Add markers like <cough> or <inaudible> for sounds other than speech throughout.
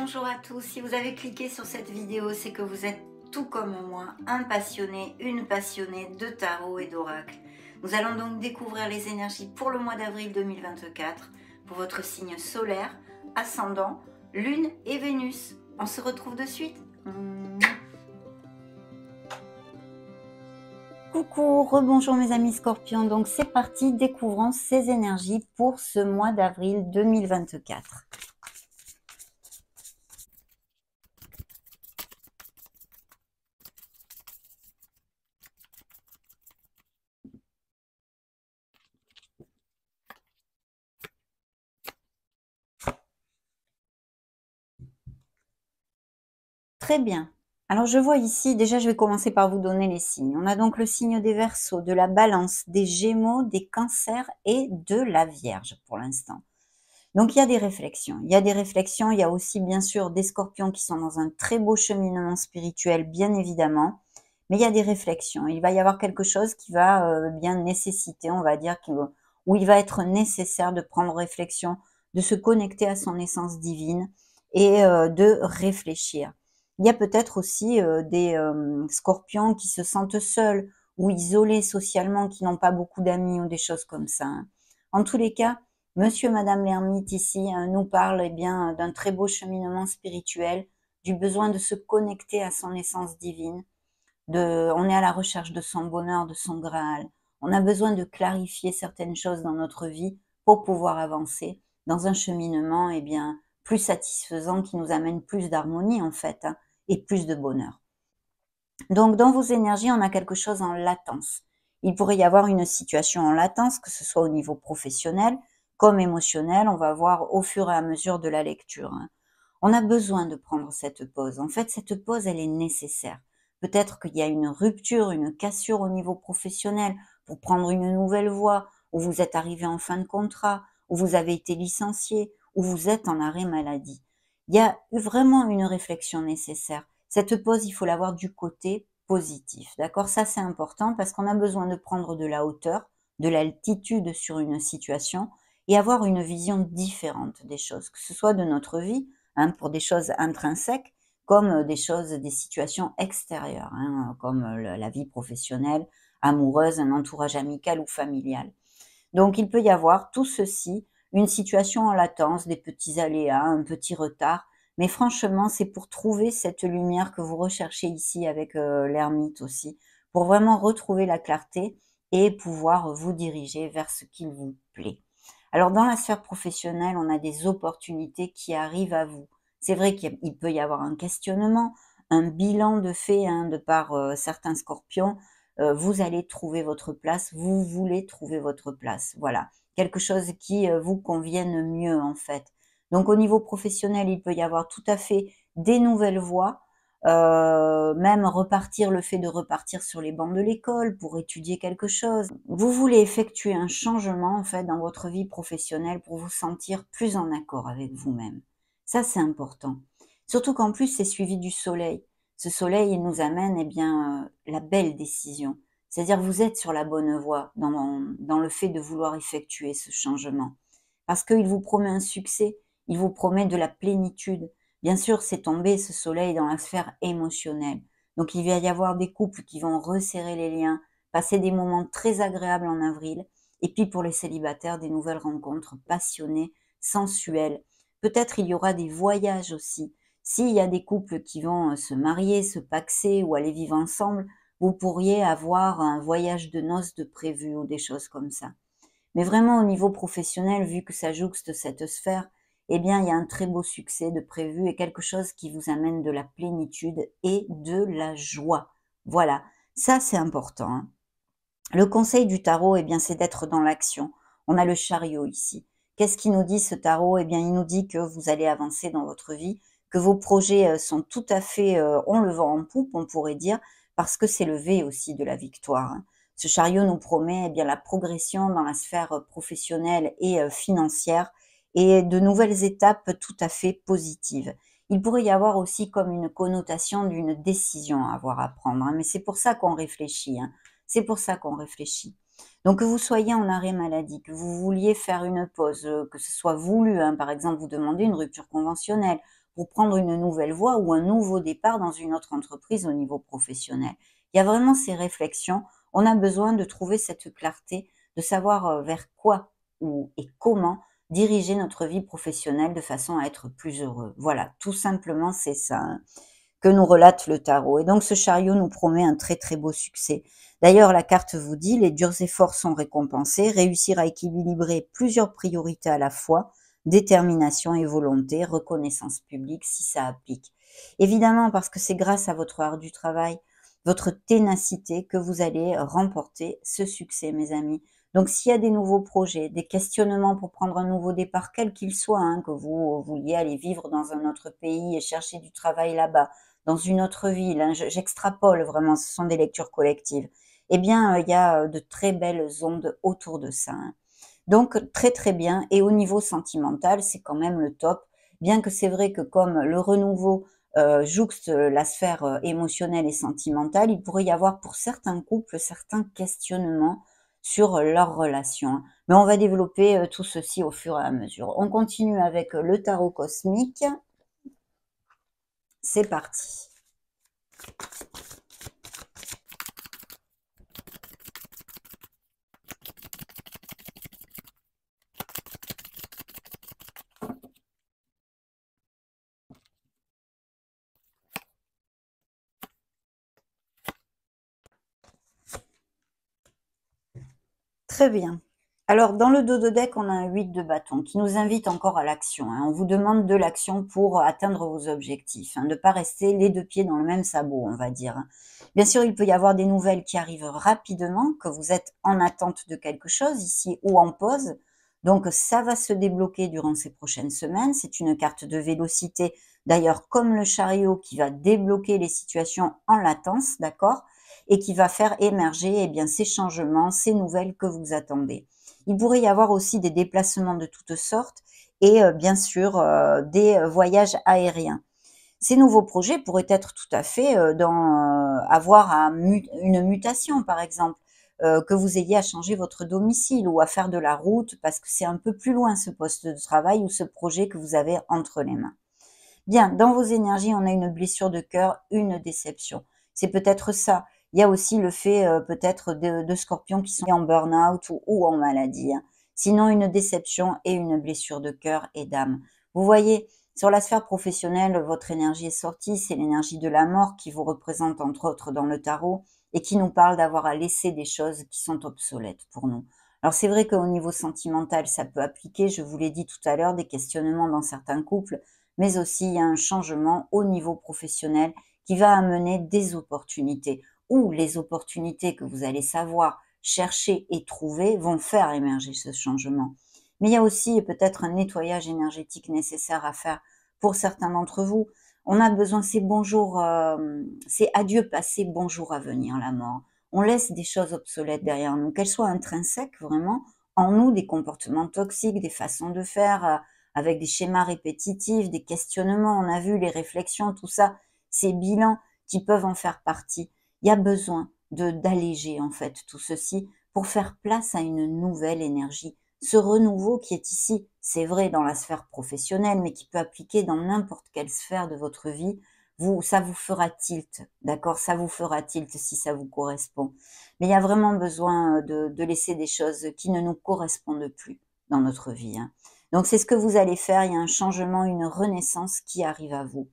bonjour à tous. Si vous avez cliqué sur cette vidéo, c'est que vous êtes tout comme moi, un passionné, une passionnée de tarot et d'oracle. Nous allons donc découvrir les énergies pour le mois d'avril 2024, pour votre signe solaire, ascendant, lune et Vénus. On se retrouve de suite. Coucou, rebonjour mes amis scorpions. Donc c'est parti, découvrons ces énergies pour ce mois d'avril 2024. Très bien. Alors je vois ici, déjà je vais commencer par vous donner les signes. On a donc le signe des Verseaux, de la Balance, des Gémeaux, des Cancers et de la Vierge pour l'instant. Donc il y a des réflexions. Il y a des réflexions, il y a aussi bien sûr des Scorpions qui sont dans un très beau cheminement spirituel, bien évidemment, mais il y a des réflexions. Il va y avoir quelque chose qui va euh, bien nécessiter, on va dire, où il va être nécessaire de prendre réflexion, de se connecter à son essence divine et euh, de réfléchir. Il y a peut-être aussi euh, des euh, scorpions qui se sentent seuls ou isolés socialement, qui n'ont pas beaucoup d'amis ou des choses comme ça. Hein. En tous les cas, Monsieur, Madame l'ermite ici euh, nous parle eh bien d'un très beau cheminement spirituel, du besoin de se connecter à son essence divine. on est à la recherche de son bonheur, de son Graal. On a besoin de clarifier certaines choses dans notre vie pour pouvoir avancer dans un cheminement eh bien plus satisfaisant qui nous amène plus d'harmonie en fait. Hein et plus de bonheur. Donc dans vos énergies, on a quelque chose en latence. Il pourrait y avoir une situation en latence, que ce soit au niveau professionnel comme émotionnel, on va voir au fur et à mesure de la lecture. Hein. On a besoin de prendre cette pause. En fait, cette pause, elle est nécessaire. Peut-être qu'il y a une rupture, une cassure au niveau professionnel pour prendre une nouvelle voie, ou vous êtes arrivé en fin de contrat, ou vous avez été licencié, ou vous êtes en arrêt maladie. Il y a vraiment une réflexion nécessaire. Cette pause, il faut l'avoir du côté positif. D'accord Ça, c'est important parce qu'on a besoin de prendre de la hauteur, de l'altitude sur une situation et avoir une vision différente des choses, que ce soit de notre vie, hein, pour des choses intrinsèques, comme euh, des choses, des situations extérieures, hein, comme euh, la vie professionnelle, amoureuse, un entourage amical ou familial. Donc, il peut y avoir tout ceci une situation en latence, des petits aléas, un petit retard. Mais franchement, c'est pour trouver cette lumière que vous recherchez ici avec euh, l'ermite aussi, pour vraiment retrouver la clarté et pouvoir vous diriger vers ce qu'il vous plaît. Alors dans la sphère professionnelle, on a des opportunités qui arrivent à vous. C'est vrai qu'il peut y avoir un questionnement, un bilan de fait hein, de par euh, certains scorpions. Euh, vous allez trouver votre place, vous voulez trouver votre place. Voilà quelque chose qui euh, vous convienne mieux en fait. Donc au niveau professionnel, il peut y avoir tout à fait des nouvelles voies, euh, même repartir, le fait de repartir sur les bancs de l'école pour étudier quelque chose. Vous voulez effectuer un changement en fait dans votre vie professionnelle pour vous sentir plus en accord avec vous-même. Ça c'est important. Surtout qu'en plus c'est suivi du soleil. Ce soleil il nous amène eh bien euh, la belle décision, c'est-à-dire vous êtes sur la bonne voie dans, dans le fait de vouloir effectuer ce changement. Parce qu'il vous promet un succès, il vous promet de la plénitude. Bien sûr, c'est tombé ce soleil dans la sphère émotionnelle. Donc il va y avoir des couples qui vont resserrer les liens, passer des moments très agréables en avril, et puis pour les célibataires, des nouvelles rencontres passionnées, sensuelles. Peut-être il y aura des voyages aussi. S'il y a des couples qui vont euh, se marier, se paxer ou aller vivre ensemble, vous pourriez avoir un voyage de noces de prévu ou des choses comme ça. Mais vraiment au niveau professionnel, vu que ça jouxte cette sphère, eh bien il y a un très beau succès de prévu et quelque chose qui vous amène de la plénitude et de la joie. Voilà, ça c'est important. Hein. Le conseil du tarot, eh bien c'est d'être dans l'action. On a le chariot ici. Qu'est-ce qui nous dit ce tarot Eh bien il nous dit que vous allez avancer dans votre vie, que vos projets euh, sont tout à fait, euh, on le vend en poupe, on pourrait dire, parce que c'est le V aussi de la victoire. Hein. Ce chariot nous promet eh bien la progression dans la sphère euh, professionnelle et euh, financière et de nouvelles étapes tout à fait positives. Il pourrait y avoir aussi comme une connotation d'une décision à avoir à prendre, hein, mais c'est pour ça qu'on réfléchit. Hein. C'est pour ça qu'on réfléchit. Donc que vous soyez en arrêt maladie, que vous vouliez faire une pause, euh, que ce soit voulu, par exemple vous demandez une rupture conventionnelle, pour prendre une nouvelle voie ou un nouveau départ dans une autre entreprise au niveau professionnel. Il y a vraiment ces réflexions. On a besoin de trouver cette clarté, de savoir euh, vers quoi ou et comment diriger notre vie professionnelle de façon à être plus heureux. Voilà, tout simplement c'est ça hein, que nous relate le tarot. Et donc ce chariot nous promet un très très beau succès. D'ailleurs, la carte vous dit, les durs efforts sont récompensés, réussir à équilibrer plusieurs priorités à la fois détermination et volonté, reconnaissance publique si ça applique. Évidemment, parce que c'est grâce à votre art du travail, votre ténacité que vous allez remporter ce succès, mes amis. Donc s'il y a des nouveaux projets, des questionnements pour prendre un nouveau départ, quel qu'il soit, hein, que vous euh, vouliez aller vivre dans un autre pays et chercher du travail là-bas, dans une autre ville, hein, j'extrapole vraiment, ce sont des lectures collectives, eh bien euh, il y a euh, de très belles ondes autour de ça. Hein. Donc très très bien. Et au niveau sentimental, c'est quand même le top. Bien que c'est vrai que comme le renouveau euh, jouxte la sphère euh, émotionnelle et sentimentale, il pourrait y avoir pour certains couples certains questionnements sur leur relation. Mais on va développer euh, tout ceci au fur et à mesure. On continue avec le tarot cosmique. C'est parti. Très bien. Alors, dans le dos de deck, on a un 8 de bâton qui nous invite encore à l'action. Hein. On vous demande de l'action pour atteindre vos objectifs. Hein. Ne pas rester les deux pieds dans le même sabot, on va dire. Hein. Bien sûr, il peut y avoir des nouvelles qui arrivent rapidement, que vous êtes en attente de quelque chose ici ou en pause. Donc, ça va se débloquer durant ces prochaines semaines. C'est une carte de vélocité, d'ailleurs, comme le chariot qui va débloquer les situations en latence, d'accord et qui va faire émerger eh ces changements, ces nouvelles que vous attendez. Il pourrait y avoir aussi des déplacements de toutes sortes et euh, bien sûr euh, des voyages aériens. Ces nouveaux projets pourraient être tout à fait euh, dans avoir une mutation par exemple, que vous ayez à changer votre domicile ou à faire de la route parce que c'est un peu plus loin ce poste de travail ou ce projet que vous avez entre les mains. Bien, dans vos énergies, on a une blessure de cœur, une déception. C'est peut-être ça. Il y a aussi le fait euh, peut-être de, scorpions qui sont en burn-out ou, en maladie. Hein. Sinon, une déception et une blessure de cœur et d'âme. Vous voyez, sur la sphère professionnelle, votre énergie est sortie, c'est l'énergie de la mort qui vous représente entre autres dans le tarot et qui nous parle d'avoir à laisser des choses qui sont obsolètes pour nous. Alors c'est vrai qu'au niveau sentimental, ça peut appliquer, je vous l'ai dit tout à l'heure, des questionnements dans certains couples, mais aussi il y a un changement au niveau professionnel qui va amener des opportunités où les opportunités que vous allez savoir chercher et trouver vont faire émerger ce changement. Mais il y a aussi peut-être un nettoyage énergétique nécessaire à faire pour certains d'entre vous. On a besoin, c'est bonjour, euh, c'est adieu passé, bonjour à venir la mort. On laisse des choses obsolètes derrière nous, qu'elles soient intrinsèques vraiment en nous, des comportements toxiques, des façons de faire, euh, avec des schémas répétitifs, des questionnements, on a vu les réflexions, tout ça, ces bilans qui peuvent en faire partie il y a besoin d'alléger en fait tout ceci pour faire place à une nouvelle énergie. Ce renouveau qui est ici, c'est vrai dans la sphère professionnelle, mais qui peut appliquer dans n'importe quelle sphère de votre vie, vous, ça vous fera tilt, d'accord Ça vous fera tilt si ça vous correspond. Mais il y a vraiment besoin euh, de, de laisser des choses qui ne nous correspondent plus dans notre vie. Hein. Donc c'est ce que vous allez faire, il y a un changement, une renaissance qui arrive à vous.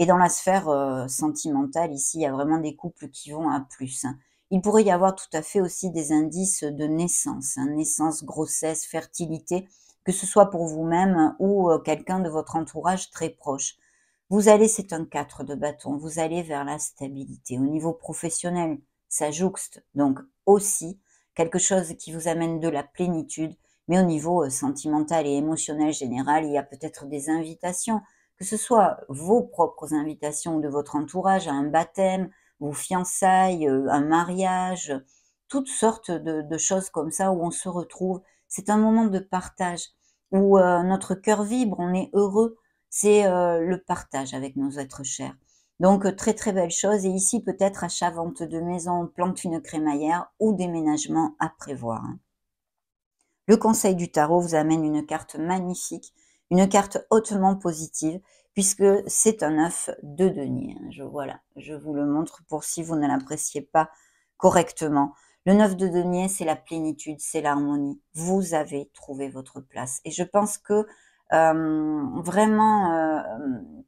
Et dans la sphère euh, sentimentale, ici, il y a vraiment des couples qui vont à plus. Hein. Il pourrait y avoir tout à fait aussi des indices de naissance, hein, naissance, grossesse, fertilité, que ce soit pour vous-même hein, ou euh, quelqu'un de votre entourage très proche. Vous allez, c'est un 4 de bâton, vous allez vers la stabilité. Au niveau professionnel, ça jouxte donc aussi quelque chose qui vous amène de la plénitude, mais au niveau euh, sentimental et émotionnel général, il y a peut-être des invitations que ce soit vos propres invitations de votre entourage à un baptême, vos fiançailles, euh, un mariage, toutes sortes de, choses comme ça où on se retrouve. C'est un moment de partage où euh, notre cœur vibre, on est heureux. C'est euh, le partage avec nos êtres chers. Donc très très belle chose. Et ici peut-être achat vente de maison, plante une crémaillère ou déménagement à prévoir. Le conseil du tarot vous amène une carte magnifique une carte hautement positive, puisque c'est un œuf de denier. Hein, je, voilà, je vous le montre pour si vous ne l'appréciez pas correctement. Le 9 de denier, c'est la plénitude, c'est l'harmonie. Vous avez trouvé votre place. Et je pense que euh, vraiment euh,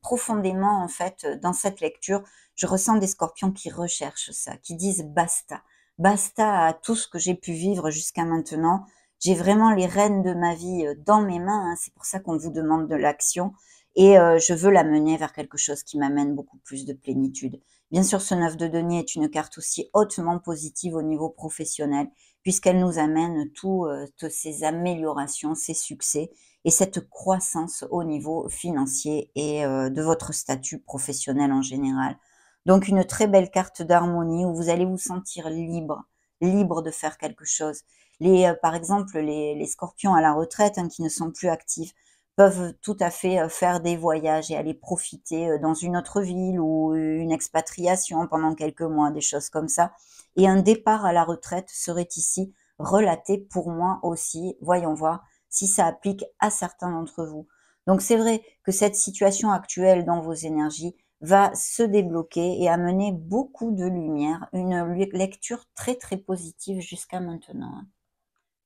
profondément, en fait, dans cette lecture, je ressens des scorpions qui recherchent ça, qui disent basta. Basta à tout ce que j'ai pu vivre jusqu'à maintenant j'ai vraiment les rênes de ma vie euh, dans mes mains. Hein. C'est pour ça qu'on vous demande de l'action. Et euh, je veux la mener vers quelque chose qui m'amène beaucoup plus de plénitude. Bien sûr, ce 9 de denier est une carte aussi hautement positive au niveau professionnel, puisqu'elle nous amène toutes euh, ces améliorations, ces succès et cette croissance au niveau financier et de votre statut professionnel en général. Donc une très belle carte d'harmonie où vous allez vous sentir libre, libre de faire quelque chose. Euh, par exemple, les, scorpions à la retraite hein, qui ne sont plus actifs peuvent tout à fait euh, faire des voyages et aller profiter euh, dans une autre ville ou une expatriation pendant quelques mois, des choses comme ça. Et un départ à la retraite serait ici relaté pour moi aussi. Voyons voir si ça applique à certains d'entre vous. Donc c'est vrai que cette situation actuelle dans vos énergies va se débloquer et amener beaucoup de lumière, une lecture très très positive jusqu'à maintenant. Hein.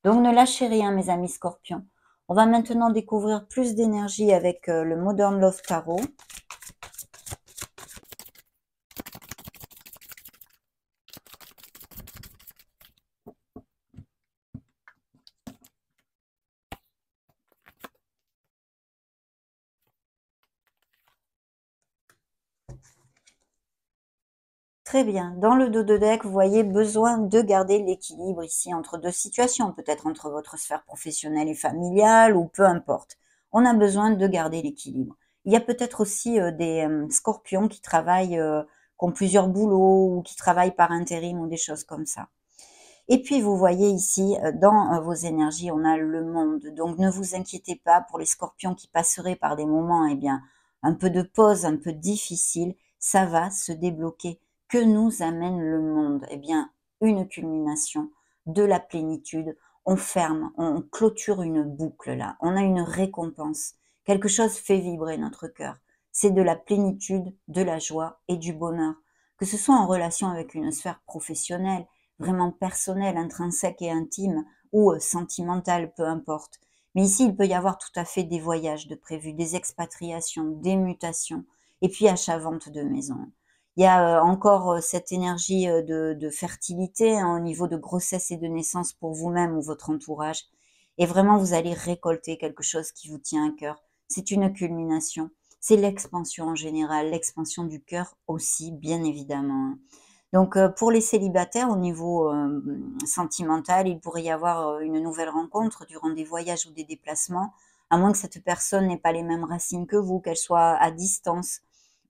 Donc ne lâchez rien, mes amis scorpions. On va maintenant découvrir plus d'énergie avec euh, le Modern Love Tarot. Très bien. Dans le dos de deck, vous voyez besoin de garder l'équilibre ici entre deux situations, peut-être entre votre sphère professionnelle et familiale ou peu importe. On a besoin de garder l'équilibre. Il y a peut-être aussi euh, des euh, scorpions qui travaillent, euh, qui ont plusieurs boulots ou qui travaillent par intérim ou des choses comme ça. Et puis vous voyez ici, dans vos énergies, on a le monde. Donc ne vous inquiétez pas pour les scorpions qui passeraient par des moments, et eh bien, un peu de pause, un peu difficile, ça va se débloquer que nous amène le monde Eh bien, une culmination de la plénitude. On ferme, on clôture une boucle là. On a une récompense. Quelque chose fait vibrer notre cœur. C'est de la plénitude, de la joie et du bonheur. Que ce soit en relation avec une sphère professionnelle, vraiment personnelle, intrinsèque et intime, ou euh, sentimentale, peu importe. Mais ici, il peut y avoir tout à fait des voyages de prévu, des expatriations, des mutations, et puis achat-vente de maison. Il y a euh, encore euh, cette énergie euh, de, fertilité hein, au niveau de grossesse et de naissance pour vous-même ou votre entourage. Et vraiment, vous allez récolter quelque chose qui vous tient à cœur. C'est une culmination. C'est l'expansion en général, l'expansion du cœur aussi, bien évidemment. Hein. Donc pour les célibataires, au niveau sentimental, il pourrait y avoir une nouvelle rencontre durant des voyages ou des déplacements, à moins que cette personne n'ait pas les mêmes racines que vous, qu'elle soit à distance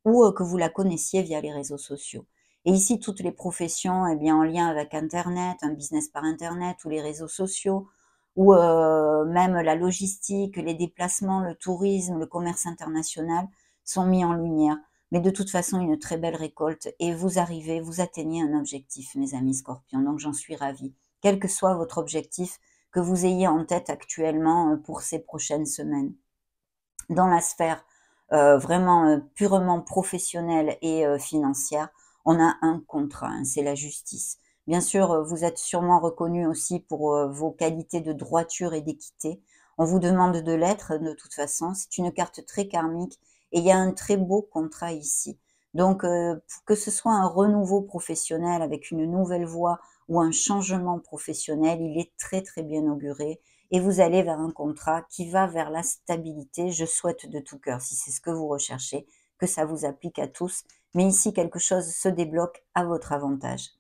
ou que vous la connaissiez via les réseaux sociaux. Et ici, toutes les professions eh bien, en lien avec Internet, un business par Internet ou les réseaux sociaux, ou même la logistique, les déplacements, le tourisme, le commerce international sont mis en lumière. Mais de toute façon, une très belle récolte et vous arrivez, vous atteignez un objectif, mes amis scorpions. Donc j'en suis ravie. Quel que soit votre objectif que vous ayez en tête actuellement pour ces prochaines semaines. Dans la sphère euh, vraiment euh, purement professionnelle et euh, financière, on a un contrat, hein, c'est la justice. Bien sûr, vous êtes sûrement reconnu aussi pour vos qualités de droiture et d'équité. On vous demande de l'être de toute façon, c'est une carte très karmique et il y a un très beau contrat ici. Donc, que ce soit un renouveau professionnel avec une nouvelle voie ou un changement professionnel, il est très très bien auguré et vous allez vers un contrat qui va vers la stabilité. Je souhaite de tout cœur, si c'est ce que vous recherchez, que ça vous applique à tous. Mais ici, quelque chose se débloque à votre avantage.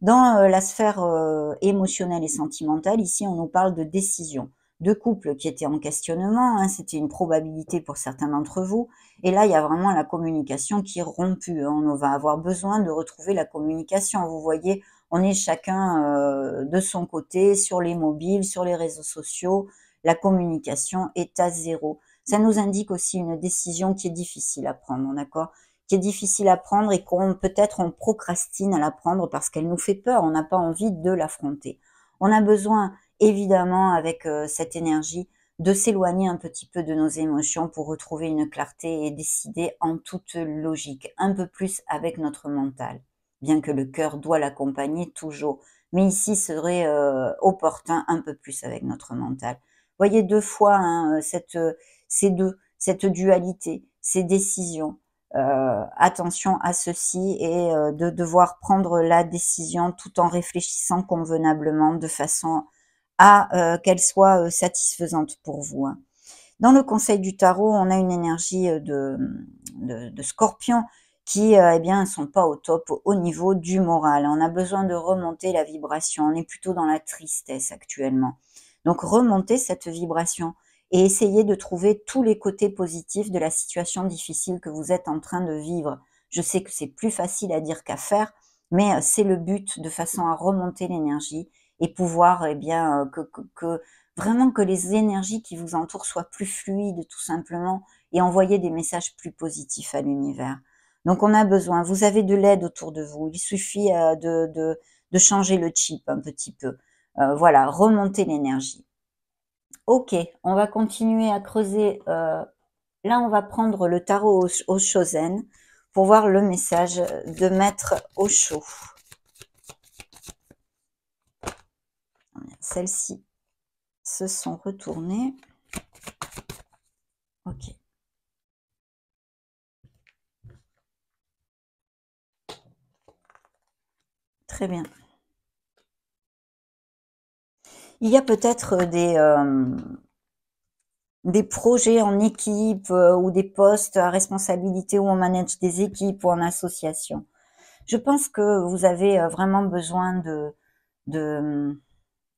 Dans euh, la sphère euh, émotionnelle et sentimentale, ici, on nous parle de décision. De couple qui était en questionnement, hein. c'était une probabilité pour certains d'entre vous. Et là, il y a vraiment la communication qui est rompue. Hein. On va avoir besoin de retrouver la communication. Vous voyez, on est chacun euh, de son côté, sur les mobiles, sur les réseaux sociaux, la communication est à zéro. Ça nous indique aussi une décision qui est difficile à prendre, d'accord Qui est difficile à prendre et qu'on peut-être on procrastine à la prendre parce qu'elle nous fait peur, on n'a pas envie de l'affronter. On a besoin, évidemment, avec euh, cette énergie, de s'éloigner un petit peu de nos émotions pour retrouver une clarté et décider en toute logique, un peu plus avec notre mental bien que le cœur doit l'accompagner toujours. Mais ici serait euh, opportun un peu plus avec notre mental. Voyez deux fois hein, euh, cette, euh, ces deux, cette dualité, ces décisions. attention à ceci et de devoir prendre la décision tout en réfléchissant convenablement de façon à qu'elle soit satisfaisante pour vous. Hein. Dans le conseil du tarot, on a une énergie de, de, de scorpion qui euh, eh bien sont pas au top au niveau du moral. On a besoin de remonter la vibration. On est plutôt dans la tristesse actuellement. Donc remonter cette vibration et essayer de trouver tous les côtés positifs de la situation difficile que vous êtes en train de vivre. Je sais que c'est plus facile à dire qu'à faire, mais euh, c'est le but de façon à remonter l'énergie et pouvoir, eh bien, euh, que, vraiment que les énergies qui vous entourent soient plus fluides tout simplement et envoyer des messages plus positifs à l'univers. Donc on a besoin, vous avez de l'aide autour de vous, il suffit euh, de, changer le chip un petit peu. Euh, voilà, remonter l'énergie. Ok, on va continuer à creuser. Euh, là, on va prendre le tarot au Shosen pour voir le message de Maître Chaud. Celles-ci se sont retournées. Ok. Très bien. Il y a peut-être euh, euh, des, projets en équipe euh, ou des postes à responsabilité où on manage des équipes ou en association. Je pense que vous avez vraiment besoin de,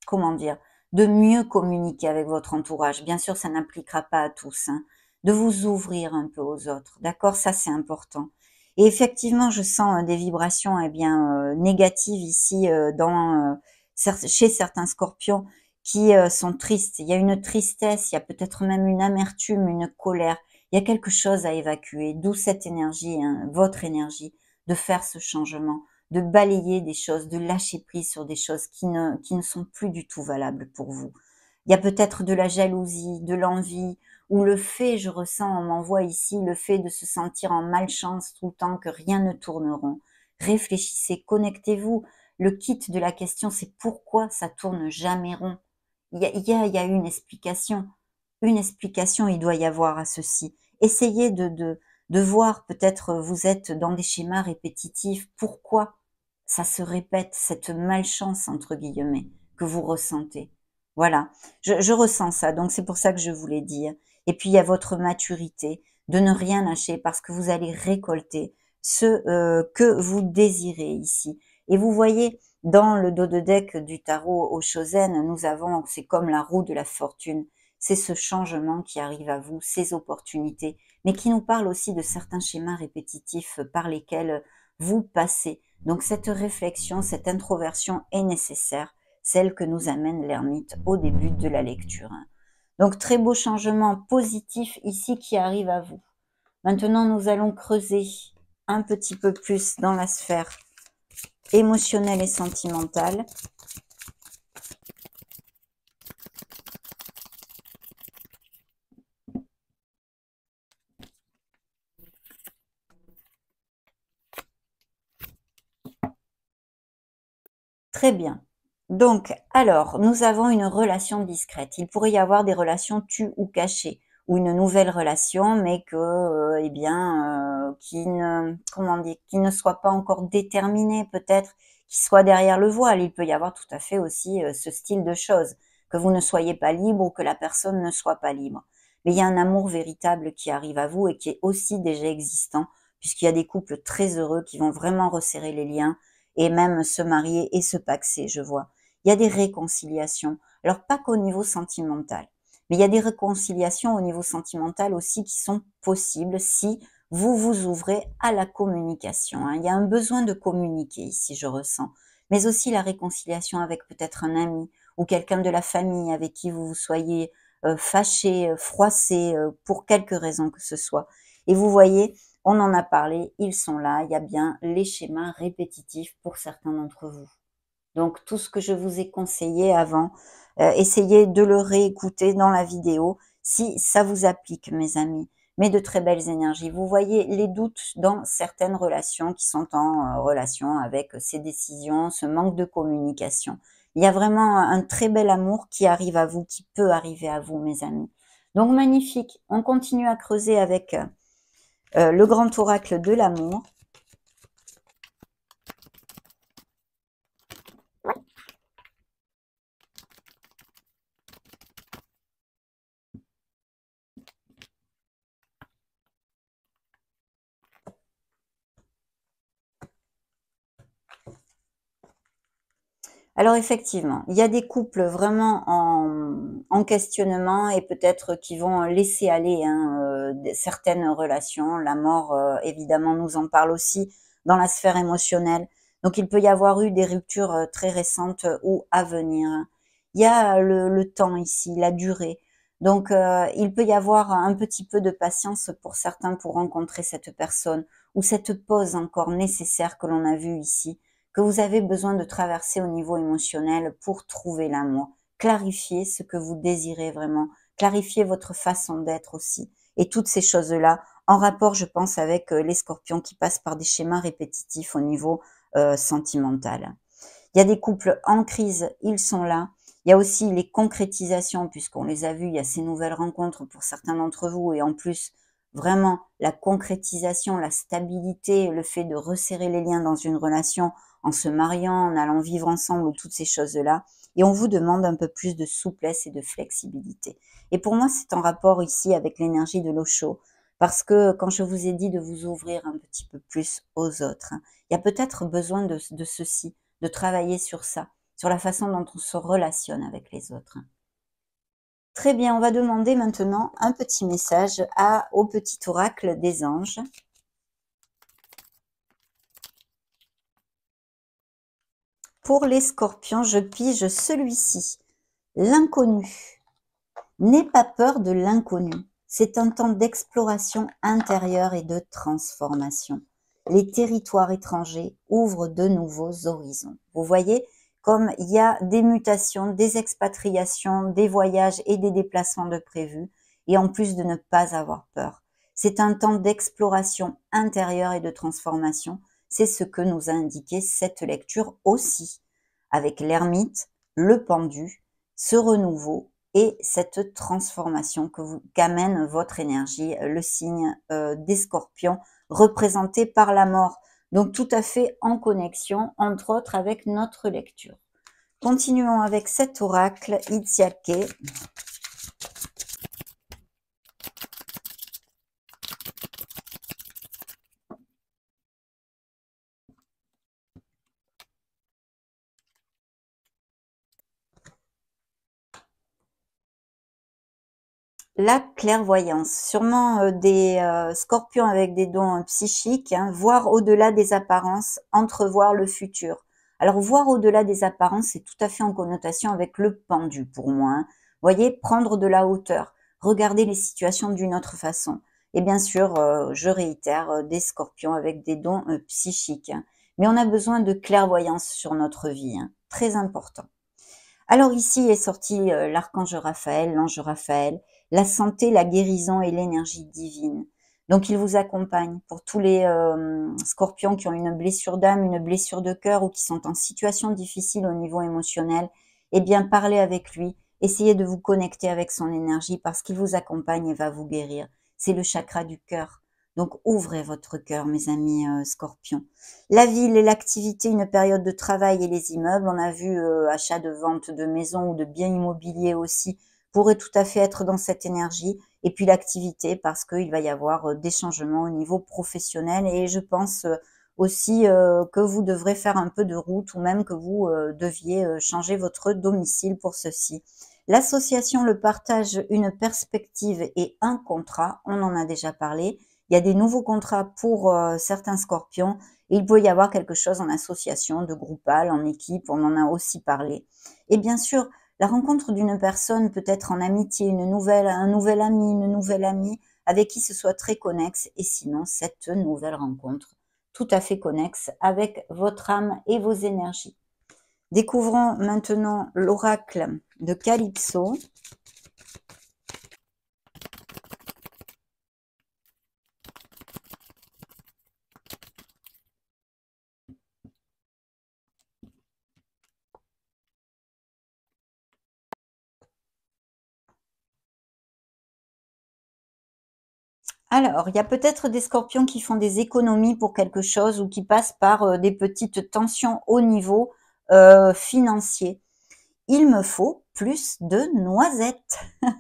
comment dire, de mieux communiquer avec votre entourage. Bien sûr, ça n'impliquera pas à tous. Hein, de vous ouvrir un peu aux autres. D'accord Ça, c'est important. Et effectivement, je sens euh, des vibrations eh euh, négatives ici euh, chez certains scorpions qui sont tristes. Il y a une tristesse, il y a peut-être même une amertume, une colère. Il y a quelque chose à évacuer, d'où cette énergie, hein, votre énergie, de faire ce changement, de balayer des choses, de lâcher prise sur des choses ne, qui ne sont plus du tout valables pour vous. Il y a peut-être de la jalousie, de l'envie, ou le fait, je ressens, on m'envoie ici, le fait de se sentir en malchance tout le temps, que rien ne tourne rond. Réfléchissez, connectez-vous. Le kit de la question, c'est pourquoi ça tourne jamais rond. Il y a, une explication. Une explication, il doit y avoir à ceci. Essayez de, voir, peut-être vous êtes dans des schémas répétitifs, pourquoi ça se répète, cette malchance, entre guillemets, que vous ressentez. Voilà, je, je ressens ça, donc c'est pour ça que je voulais dire. Et puis il y a votre maturité, de ne rien lâcher parce que vous allez récolter ce euh, que vous désirez ici. Et vous voyez, dans le dos de deck du tarot au Shosen, nous avons, c'est comme la roue de la fortune, c'est ce changement qui arrive à vous, ces opportunités, mais qui nous parle aussi de certains schémas répétitifs par lesquels vous passez. Donc cette réflexion, cette introversion est nécessaire, celle que nous amène l'ermite au début de la lecture. Donc très beau changement positif ici qui arrive à vous. Maintenant, nous allons creuser un petit peu plus dans la sphère émotionnelle et sentimentale. Très bien. Donc, alors, nous avons une relation discrète. Il pourrait y avoir des relations tues ou cachées, ou une nouvelle relation, mais que, euh, eh bien, euh, qui ne, comment dire, qui ne soit pas encore déterminée, peut-être, qui soit derrière le voile. Il peut y avoir tout à fait aussi euh, ce style de choses, que vous ne soyez pas libre ou que la personne ne soit pas libre. Mais il y a un amour véritable qui arrive à vous et qui est aussi déjà existant, puisqu'il y a des couples très heureux qui vont vraiment resserrer les liens et même se marier et se paxer, je vois il y a des réconciliations. Alors pas qu'au niveau sentimental, mais il y a des réconciliations au niveau sentimental aussi qui sont possibles si vous vous ouvrez à la communication. Hein. Il y a un besoin de communiquer ici, je ressens, mais aussi la réconciliation avec peut-être un ami ou quelqu'un de la famille avec qui vous vous soyez euh, fâché, euh, froissé euh, pour quelque raison que ce soit. Et vous voyez, on en a parlé, ils sont là, il y a bien les schémas répétitifs pour certains d'entre vous. Donc tout ce que je vous ai conseillé avant, euh, essayez de le réécouter dans la vidéo si ça vous applique, mes amis. Mais de très belles énergies. Vous voyez les doutes dans certaines relations qui sont en euh, relation avec ces décisions, ce manque de communication. Il y a vraiment un très bel amour qui arrive à vous, qui peut arriver à vous, mes amis. Donc magnifique. On continue à creuser avec euh, le grand oracle de l'amour. Alors effectivement, il y a des couples vraiment en, questionnement et peut-être qui vont laisser aller hein, euh, certaines relations. La mort, euh, évidemment, nous en parle aussi dans la sphère émotionnelle. Donc il peut y avoir eu des ruptures euh, très récentes ou à venir. Il y a le, temps ici, la durée. Donc il peut y avoir un petit peu de patience pour certains pour rencontrer cette personne ou cette pause encore nécessaire que l'on a vue ici vous avez besoin de traverser au niveau émotionnel pour trouver l'amour. Clarifier ce que vous désirez vraiment, clarifier votre façon d'être aussi. Et toutes ces choses-là, en rapport, je pense, avec euh, les scorpions qui passent par des schémas répétitifs au niveau euh, sentimental. Il y a des couples en crise, ils sont là. Il y a aussi les concrétisations, puisqu'on les a vues, il y a ces nouvelles rencontres pour certains d'entre vous, et en plus, vraiment, la concrétisation, la stabilité, le fait de resserrer les liens dans une relation, en se mariant, en allant vivre ensemble toutes ces choses-là. Et on vous demande un peu plus de souplesse et de flexibilité. Et pour moi, c'est en rapport ici avec l'énergie de l'eau chaude. Parce que quand je vous ai dit de vous ouvrir un petit peu plus aux autres, hein, il y a peut-être besoin de, ceci, de travailler sur ça, sur la façon dont on se relationne avec les autres. Très bien, on va demander maintenant un petit message à, au petit oracle des anges. Pour les scorpions, je pige celui-ci. L'inconnu. N'aie pas peur de l'inconnu. C'est un temps d'exploration intérieure et de transformation. Les territoires étrangers ouvrent de nouveaux horizons. Vous voyez, comme il y a des mutations, des expatriations, des voyages et des déplacements de prévus, et en plus de ne pas avoir peur. C'est un temps d'exploration intérieure et de transformation c'est ce que nous a indiqué cette lecture aussi, avec l'ermite, le pendu, ce renouveau et cette transformation qu'amène votre énergie, le signe euh, des scorpions représenté par la mort. Donc tout à fait en connexion, entre autres, avec notre lecture. Continuons avec cet oracle Itziaké. la clairvoyance, sûrement euh, des euh, scorpions avec des dons euh, psychiques, hein. voir au-delà des apparences, entrevoir le futur. Alors voir au-delà des apparences, c'est tout à fait en connotation avec le pendu pour moi. Hein. Voyez, prendre de la hauteur, regarder les situations d'une autre façon. Et bien sûr, je réitère, des scorpions avec des dons psychiques. Hein. Mais on a besoin de clairvoyance sur notre vie, très important. Alors ici est sorti l'archange Raphaël, l'ange Raphaël, la santé, la guérison et l'énergie divine. Donc il vous accompagne pour tous les euh, scorpions qui ont une blessure d'âme, une blessure de cœur ou qui sont en situation difficile au niveau émotionnel. Eh bien, parlez avec lui, essayez de vous connecter avec son énergie parce qu'il vous accompagne et va vous guérir. C'est le chakra du cœur. Donc ouvrez votre cœur, mes amis euh, scorpions. La ville et l'activité, une période de travail et les immeubles. On a vu achats euh, achat de vente de maisons ou de biens immobiliers aussi pourrait tout à fait être dans cette énergie. Et puis l'activité, parce qu'il va y avoir euh, des changements au niveau professionnel. Et je pense euh, aussi euh, que vous devrez faire un peu de route ou même que vous deviez changer votre domicile pour ceci. L'association, le partage, une perspective et un contrat, on en a déjà parlé. Il y a des nouveaux contrats pour certains scorpions. il peut y avoir quelque chose en association, de groupal, en équipe, on en a aussi parlé. Et bien sûr, la rencontre d'une personne peut être en amitié, une nouvelle, un nouvel ami, une nouvelle amie, avec qui ce soit très connexe, et sinon cette nouvelle rencontre tout à fait connexe avec votre âme et vos énergies. Découvrons maintenant l'oracle de Calypso Alors, il y a peut-être des scorpions qui font des économies pour quelque chose ou qui passent par euh, des petites tensions au niveau euh, financier. Il me faut plus de noisettes. <laughs>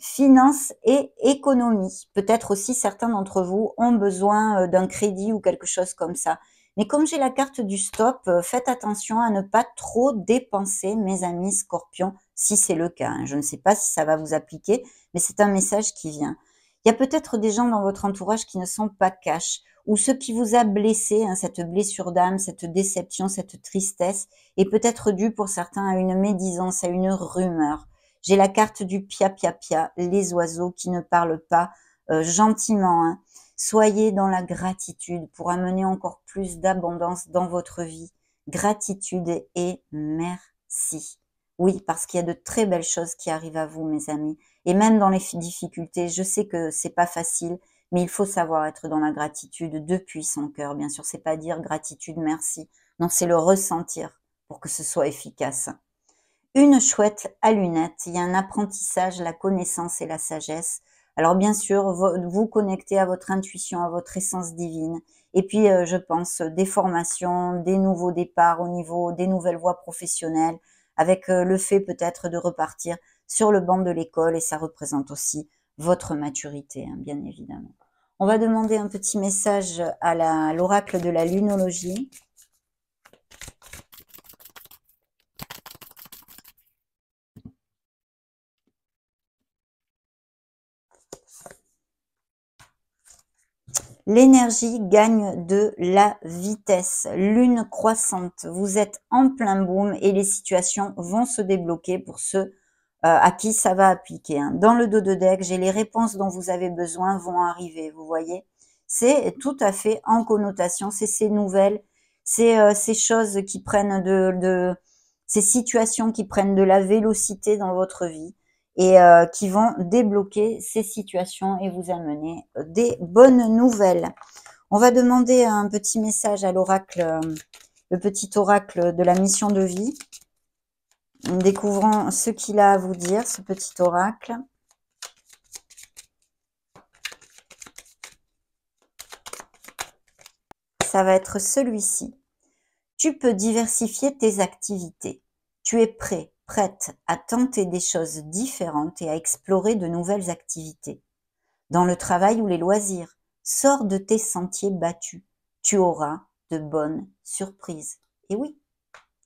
Finance et économie. Peut-être aussi certains d'entre vous ont besoin euh, d'un crédit ou quelque chose comme ça. Mais comme j'ai la carte du stop, faites attention à ne pas trop dépenser, mes amis scorpions, si c'est le cas. Hein. Je ne sais pas si ça va vous appliquer, mais c'est un message qui vient. Il y a peut-être des gens dans votre entourage qui ne sont pas cash, ou ce qui vous a blessé, hein, cette blessure d'âme, cette déception, cette tristesse, est peut-être dû pour certains à une médisance, à une rumeur. J'ai la carte du pia pia pia, les oiseaux qui ne parlent pas euh, gentiment. Hein. Soyez dans la gratitude pour amener encore plus d'abondance dans votre vie. Gratitude et merci. Oui, parce qu'il y a de très belles choses qui arrivent à vous, mes amis. Et même dans les difficultés, je sais que c'est pas facile, mais il faut savoir être dans la gratitude depuis son cœur. Bien sûr, c'est pas dire gratitude, merci. Non, c'est le ressentir pour que ce soit efficace. Une chouette à lunettes. Il y a un apprentissage, la connaissance et la sagesse. Alors bien sûr, vous connectez à votre intuition, à votre essence divine. Et puis, euh, je pense, des formations, des nouveaux départs au niveau des nouvelles voies professionnelles, avec euh, le fait peut-être de repartir sur le banc de l'école et ça représente aussi votre maturité, hein, bien évidemment. On va demander un petit message à l'oracle de la lunologie. L'énergie gagne de la vitesse, lune croissante. Vous êtes en plein boom et les situations vont se débloquer pour ceux euh, à qui ça va appliquer. Hein. Dans le dos de deck, j'ai les réponses dont vous avez besoin vont arriver, vous voyez. C'est tout à fait en connotation, c'est ces nouvelles, c'est euh, ces choses qui prennent de, ces situations qui prennent de la vélocité dans votre vie et euh, qui vont débloquer ces situations et vous amener des bonnes nouvelles. On va demander un petit message à l'oracle, le petit oracle de la mission de vie découvrant ce qu'il a à vous dire, ce petit oracle. Ça va être celui-ci. Tu peux diversifier tes activités. Tu es prêt, prête à tenter des choses différentes et à explorer de nouvelles activités. Dans le travail ou les loisirs, sors de tes sentiers battus. Tu auras de bonnes surprises. Et oui,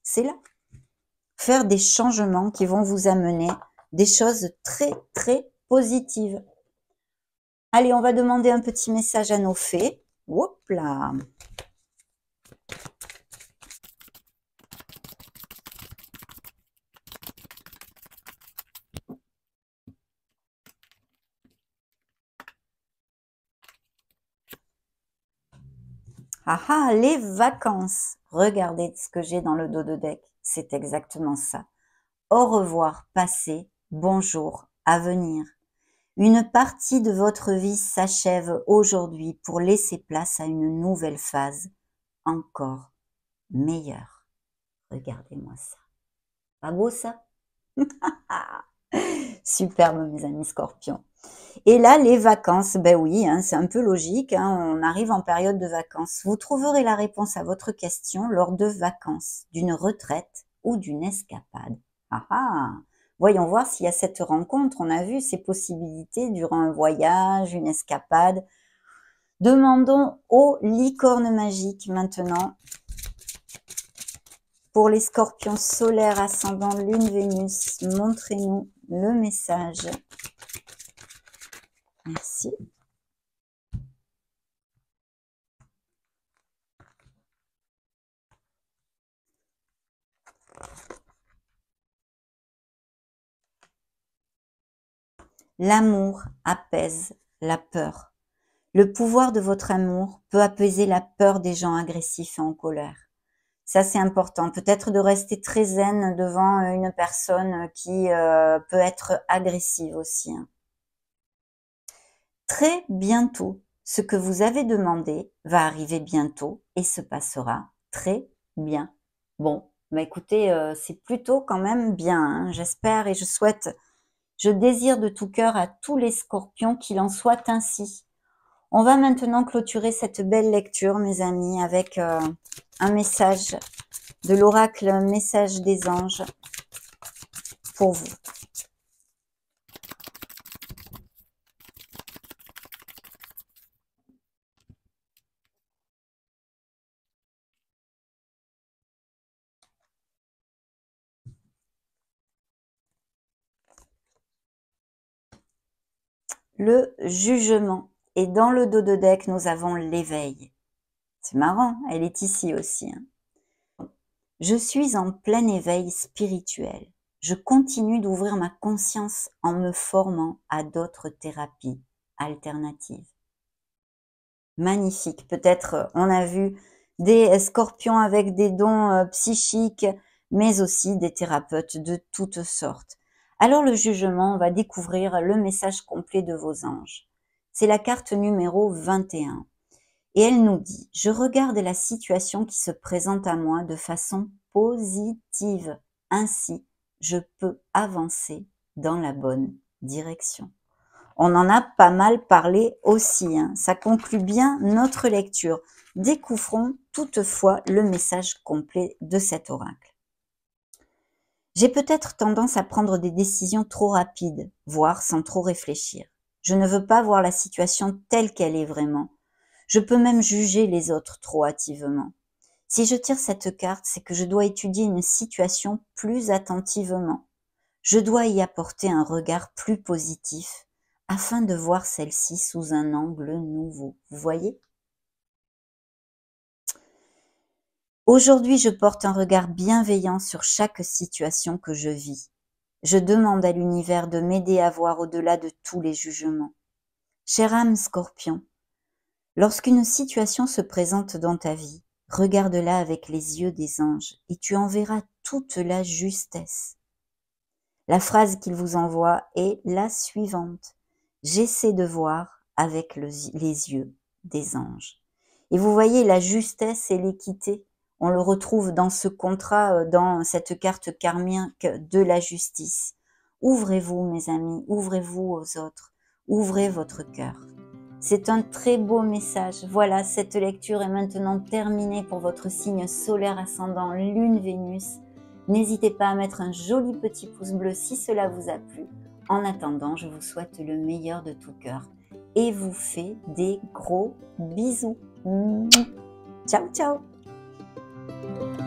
c'est là faire des changements qui vont vous amener des choses très, très positives. Allez, on va demander un petit message à nos fées. Hop là Ah ah, les vacances Regardez ce que j'ai dans le dos de deck c'est exactement ça. Au revoir passé, bonjour à venir. Une partie de votre vie s'achève aujourd'hui pour laisser place à une nouvelle phase encore meilleure. Regardez-moi ça. Pas beau ça <laughs> Superbe mes amis scorpions. Et là, les vacances, ben oui, hein, c'est un peu logique, hein, on arrive en période de vacances. Vous trouverez la réponse à votre question lors de vacances, d'une retraite ou d'une escapade. Ah ah Voyons voir s'il y a cette rencontre, on a vu ces possibilités durant un voyage, une escapade. Demandons aux licornes magiques maintenant. Pour les scorpions solaires ascendant lune Vénus, montrez-nous le message Merci. L'amour apaise la peur. Le pouvoir de votre amour peut apaiser la peur des gens agressifs et en colère. Ça, c'est important. Peut-être de rester très zen devant une personne qui euh, peut être agressive aussi. Hein très bientôt. Ce que vous avez demandé va arriver bientôt et se passera très bien. Bon, bah écoutez, euh, c'est plutôt quand même bien. Hein. J'espère et je souhaite, je désire de tout cœur à tous les scorpions qu'il en soit ainsi. On va maintenant clôturer cette belle lecture, mes amis, avec euh, un message de l'oracle, message des anges pour vous. le jugement. Et dans le dos de deck, nous avons l'éveil. C'est marrant, elle est ici aussi. Hein. Je suis en plein éveil spirituel. Je continue d'ouvrir ma conscience en me formant à d'autres thérapies alternatives. Magnifique. Peut-être euh, on a vu des scorpions avec des dons euh, psychiques, mais aussi des thérapeutes de toutes sortes. Alors le jugement va découvrir le message complet de vos anges. C'est la carte numéro 21. Et elle nous dit, je regarde la situation qui se présente à moi de façon positive. Ainsi, je peux avancer dans la bonne direction. On en a pas mal parlé aussi. Hein. Ça conclut bien notre lecture. Découvrons toutefois le message complet de cet oracle. J'ai peut-être tendance à prendre des décisions trop rapides, voire sans trop réfléchir. Je ne veux pas voir la situation telle qu'elle est vraiment. Je peux même juger les autres trop hâtivement. Si je tire cette carte, c'est que je dois étudier une situation plus attentivement. Je dois y apporter un regard plus positif afin de voir celle-ci sous un angle nouveau. Vous voyez Aujourd'hui, je porte un regard bienveillant sur chaque situation que je vis. Je demande à l'univers de m'aider à voir au-delà de tous les jugements. Chère âme scorpion, lorsqu'une situation se présente dans ta vie, regarde-la avec les yeux des anges et tu en verras toute la justesse. La phrase qu'il vous envoie est la suivante. J'essaie de voir avec les yeux des anges. Et vous voyez la justesse et l'équité on le retrouve dans ce contrat, euh, dans cette carte karmique de la justice. Ouvrez-vous, mes amis, ouvrez-vous aux autres, ouvrez votre cœur. C'est un très beau message. Voilà, cette lecture est maintenant terminée pour votre signe solaire ascendant Lune-Vénus. N'hésitez pas à mettre un joli petit pouce bleu si cela vous a plu. En attendant, je vous souhaite le meilleur de tout cœur et vous fais des gros bisous. Ciao, ciao Thank you.